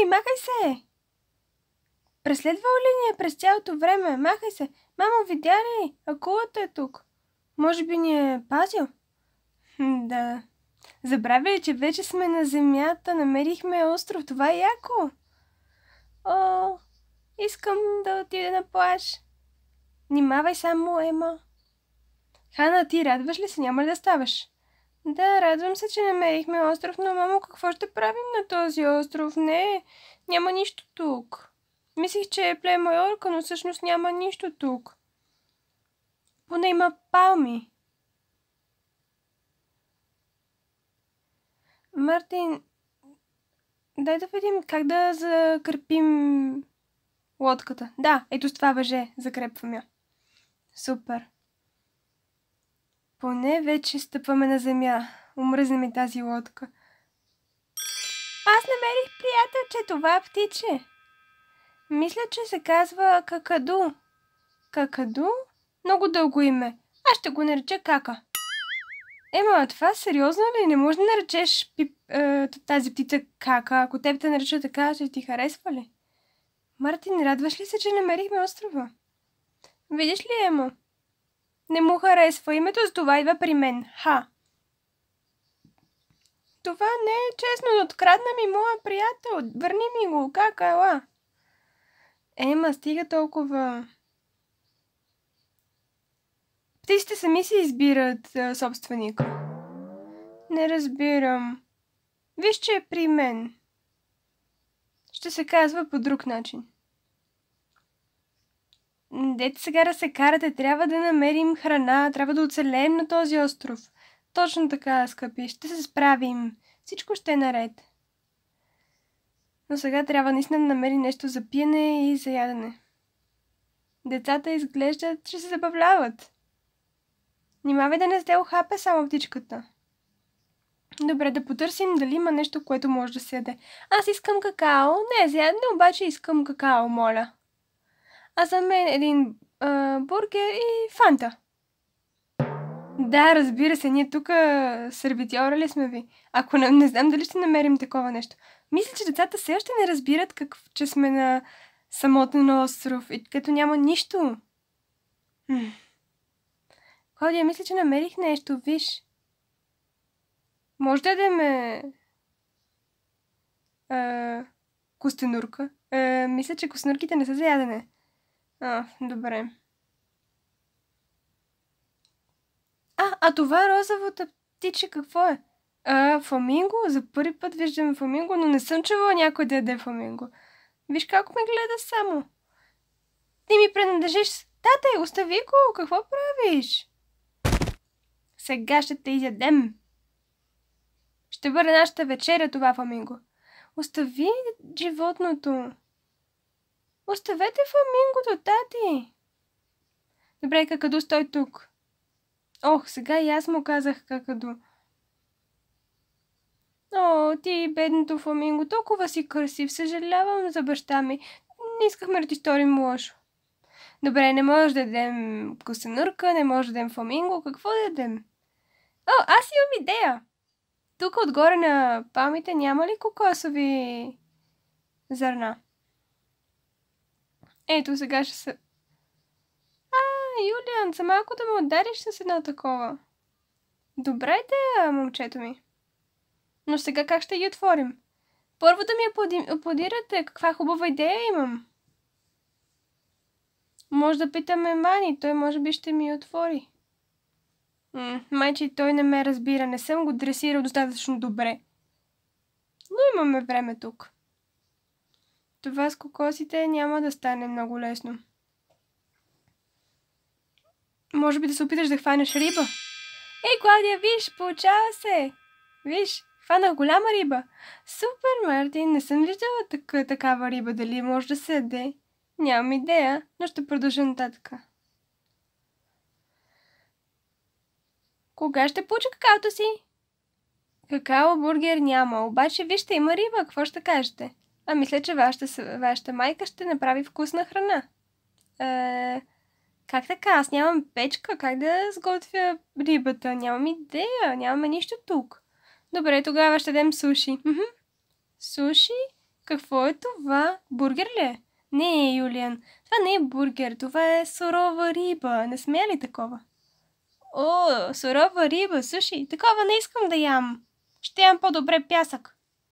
и махай се! Преследвал ли ни е през цялото време? Махай се! Мамо, видя ли? Акулата е тук. Може би ни е пазил? Да. Забравя ли, че вече сме на земята? Намерихме остров. Това е яко. О, искам да отида на плаж. Нимавай само, Ема. Хана, ти радваш ли се? Няма ли да ставаш? Да, радвам се, че намерихме остров, но мамо, какво ще правим на този остров? Не, няма нищо тук. Мислих, че е пле Майорка, но всъщност няма нищо тук. Поне има палми. Мартин, дай да видим как да закрепим лодката. Да, ето с това въже закрепвам я. Супер. Поне вече стъпваме на земя. Умръзна ми тази лодка. Аз намерих приятел, че това е птиче. Мисля, че се казва Какаду. Какаду? Много дълго име. Аз ще го нареча Кака. Ема, това сериозно ли? Не можеш да наречеш пип, е, тази птица Кака. Ако теб те нареча така, ще ти харесва ли? Мартин, радваш ли се, че намерихме острова? Видиш ли, Ема? Не му харесва името, затова идва при мен. Ха. Това не е честно, открадна ми моя приятел. Върни ми го, как ела? Ема, стига толкова. Птиците сами си избират а, собственика. Не разбирам. Виж, че е при мен. Ще се казва по друг начин дете сега да се карате, трябва да намерим храна, трябва да оцелеем на този остров. Точно така, скъпи, ще се справим. Всичко ще е наред. Но сега трябва наистина да намери нещо за пиене и за ядене. Децата изглеждат, че се забавляват. Внимавай да не сте охапе само птичката. Добре, да потърсим дали има нещо, което може да се яде. Аз искам какао. Не е за ядене, обаче искам какао, моля а за мен един а, бургер и фанта. Да, разбира се, ние тук сервитьорали сме ви. Ако не, не знам дали ще намерим такова нещо. Мисля, че децата все още не разбират как, че сме на самотен остров и като няма нищо. Хм. мисля, че намерих нещо, виж. Може да ме... А, костенурка. А, е, мисля, че костенурките не са ядене. А, добре. А, а това е розовата птиче какво е? А, фламинго? За първи път виждам фламинго, но не съм чувала някой да яде фламинго. Виж как ме гледа само. Ти ми принадлежиш. Тате, остави го! Какво правиш? Сега ще те изядем. Ще бъде нашата вечеря това фламинго. Остави животното. Оставете фламингото, тати! Добре, какъдо стой тук. Ох, сега и аз му казах какъдо. О, ти, бедното фламинго, толкова си красив. Съжалявам за баща ми. Не искахме да ти сторим лошо. Добре, не можеш да дадем косенурка, не може да дадем фламинго. Какво да дадем? О, аз имам идея! Тук отгоре на палмите няма ли кокосови зърна? Ето сега ще се... А, Юлиан, за малко да ме удариш с едно такова. Добре те, момчето ми. Но сега как ще ги отворим? Първо да ми аплодирате, каква хубава идея имам. Може да питаме Мани, той може би ще ми отвори. майче, той не ме разбира, не съм го дресирал достатъчно добре. Но имаме време тук. Това с кокосите няма да стане много лесно. Може би да се опиташ да хванеш риба. Ей, Клавдия, виж, получава се! Виж, хванах голяма риба. Супер, Мартин, не съм виждала така, такава риба. Дали може да се яде? Нямам идея, но ще продължа нататък. Кога ще получа какаото си? Какао бургер няма, обаче вижте, има риба. Какво ще кажете? А мисля, че вашата, вашата майка ще направи вкусна храна. Е, как така? Аз нямам печка. Как да сготвя рибата? Нямам идея. Нямаме нищо тук. Добре, тогава ще дадем суши. Мхм. Суши? Какво е това? Бургер ли е? Не, Юлиан. Това не е бургер. Това е сурова риба. Не смея ли такова? О, сурова риба, суши. Такова не искам да ям. Ще ям по-добре пясък.